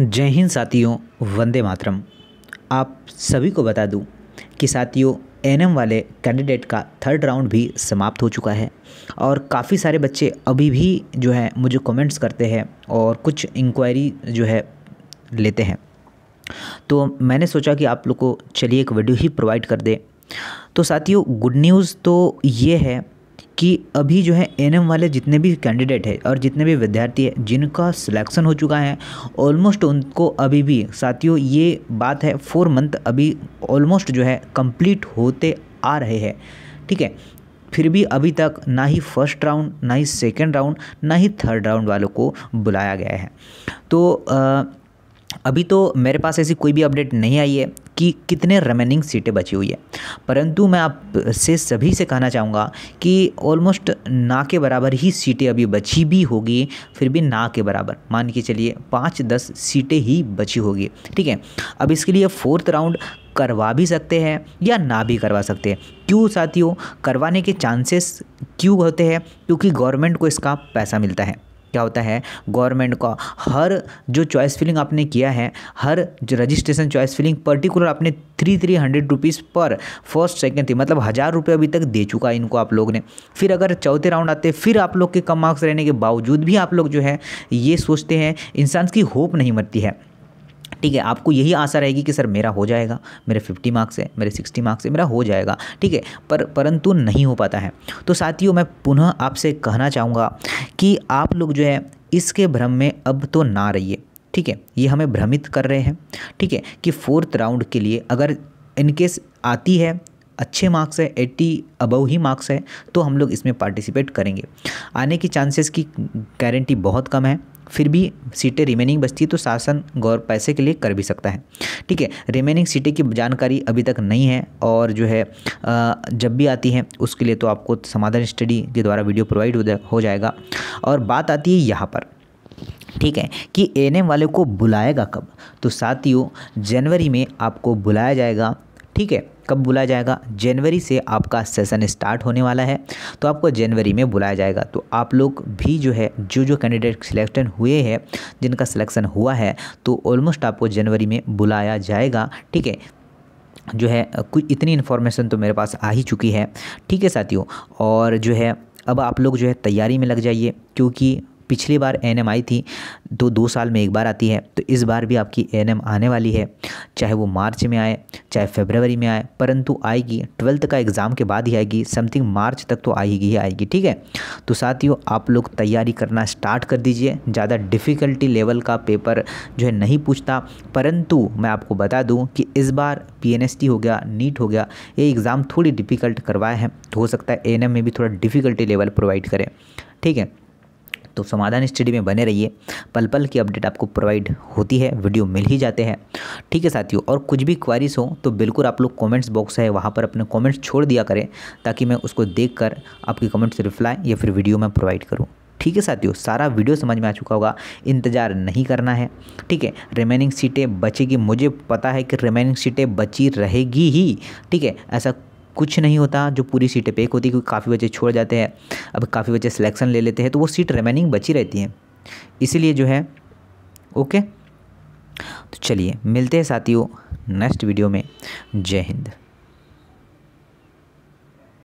जय हिंद साथियों वंदे मातरम आप सभी को बता दूं कि साथियों एनएम वाले कैंडिडेट का थर्ड राउंड भी समाप्त हो चुका है और काफ़ी सारे बच्चे अभी भी जो है मुझे कमेंट्स करते हैं और कुछ इंक्वायरी जो है लेते हैं तो मैंने सोचा कि आप लोग को चलिए एक वीडियो ही प्रोवाइड कर दे तो साथियों गुड न्यूज़ तो ये है कि अभी जो है एन वाले जितने भी कैंडिडेट है और जितने भी विद्यार्थी है जिनका सिलेक्शन हो चुका है ऑलमोस्ट उनको अभी भी साथियों ये बात है फोर मंथ अभी ऑलमोस्ट जो है कंप्लीट होते आ रहे हैं ठीक है फिर भी अभी तक ना ही फर्स्ट राउंड ना ही सेकेंड राउंड ना ही थर्ड राउंड वालों को बुलाया गया है तो आ, अभी तो मेरे पास ऐसी कोई भी अपडेट नहीं आई है कि कितने रेमेनिंग सीटें बची हुई है परंतु मैं आपसे सभी से कहना चाहूँगा कि ऑलमोस्ट ना के बराबर ही सीटें अभी बची भी होगी फिर भी ना के बराबर मान के चलिए पाँच दस सीटें ही बची होगी ठीक है अब इसके लिए फोर्थ राउंड करवा भी सकते हैं या ना भी करवा सकते हैं क्यों साथियों करवाने के चांसेस क्यों होते हैं क्योंकि गवर्नमेंट को इसका पैसा मिलता है क्या होता है गवर्नमेंट का हर जो चॉइस फिलिंग आपने किया है हर जो रजिस्ट्रेशन चॉइस फिलिंग पर्टिकुलर आपने थ्री थ्री हंड्रेड रुपीज़ पर फर्स्ट सेकेंड थी मतलब हज़ार रुपये अभी तक दे चुका है इनको आप लोग ने फिर अगर चौथे राउंड आते फिर आप लोग के कम मार्क्स रहने के बावजूद भी आप लोग जो है ये सोचते हैं इंसान की होप नहीं मरती है ठीक है आपको यही आशा रहेगी कि सर मेरा हो जाएगा मेरे फिफ्टी मार्क्स है मेरे सिक्सटी मार्क्स है मेरा हो जाएगा ठीक है पर परंतु नहीं हो पाता है तो साथियों मैं पुनः आपसे कहना चाहूँगा कि आप लोग जो है इसके भ्रम में अब तो ना रहिए ठीक है ये हमें भ्रमित कर रहे हैं ठीक है कि फोर्थ राउंड के लिए अगर इनकेस आती है अच्छे मार्क्स है एट्टी अबव ही मार्क्स है तो हम लोग इसमें पार्टिसिपेट करेंगे आने की चांसेस की गारंटी बहुत कम है फिर भी सीटें रिमेनिंग बचती है तो शासन गौर पैसे के लिए कर भी सकता है ठीक है रिमेनिंग सीटें की जानकारी अभी तक नहीं है और जो है जब भी आती है उसके लिए तो आपको समाधान स्टडी के द्वारा वीडियो प्रोवाइड हो जाएगा और बात आती है यहाँ पर ठीक है कि एनएम वाले को बुलाएगा कब तो साथियों जनवरी में आपको बुलाया जाएगा ठीक है कब बुलाया जाएगा जनवरी से आपका सेशन स्टार्ट होने वाला है तो आपको जनवरी में बुलाया जाएगा तो आप लोग भी जो है जो जो कैंडिडेट सिलेक्शन हुए हैं जिनका सिलेक्शन हुआ है तो ऑलमोस्ट आपको जनवरी में बुलाया जाएगा ठीक है जो है कुछ इतनी इन्फॉर्मेशन तो मेरे पास आ ही चुकी है ठीक है साथियों और जो है अब आप लोग जो है तैयारी में लग जाइए क्योंकि पिछली बार एन आई थी तो दो साल में एक बार आती है तो इस बार भी आपकी एन आने वाली है चाहे वो मार्च में आए चाहे फेबरवरी में आए परंतु आएगी ट्वेल्थ का एग्ज़ाम के बाद ही आएगी समथिंग मार्च तक तो आएगी ही आएगी ठीक है तो साथियों आप लोग तैयारी करना स्टार्ट कर दीजिए ज़्यादा डिफ़िकल्टी लेवल का पेपर जो है नहीं पूछता परंतु मैं आपको बता दूँ कि इस बार पी हो गया नीट हो गया ये एग्ज़ाम थोड़ी डिफ़िकल्ट करवाए हैं तो हो सकता है ए में भी थोड़ा डिफ़िकल्टी लेवल प्रोवाइड करें ठीक है तो समाधान स्टडी में बने रहिए पल पल की अपडेट आपको प्रोवाइड होती है वीडियो मिल ही जाते हैं ठीक है साथियों और कुछ भी क्वारीज हो तो बिल्कुल आप लोग कमेंट्स बॉक्स है वहाँ पर अपने कमेंट्स छोड़ दिया करें ताकि मैं उसको देख कर आपकी कमेंट्स रिप्लाई या फिर वीडियो में प्रोवाइड करूँ ठीक है साथियों सारा वीडियो समझ में आ चुका होगा इंतज़ार नहीं करना है ठीक है रिमेनिंग सीटें बचेगी मुझे पता है कि रिमेनिंग सीटें बची रहेगी ही ठीक है ऐसा कुछ नहीं होता जो पूरी सीटें पेक होती क्योंकि काफ़ी बच्चे छोड़ जाते हैं अब काफ़ी बच्चे सिलेक्शन ले लेते हैं तो वो सीट रिमेनिंग बची रहती है इसीलिए जो है ओके तो चलिए मिलते हैं साथियों नेक्स्ट वीडियो में जय हिंद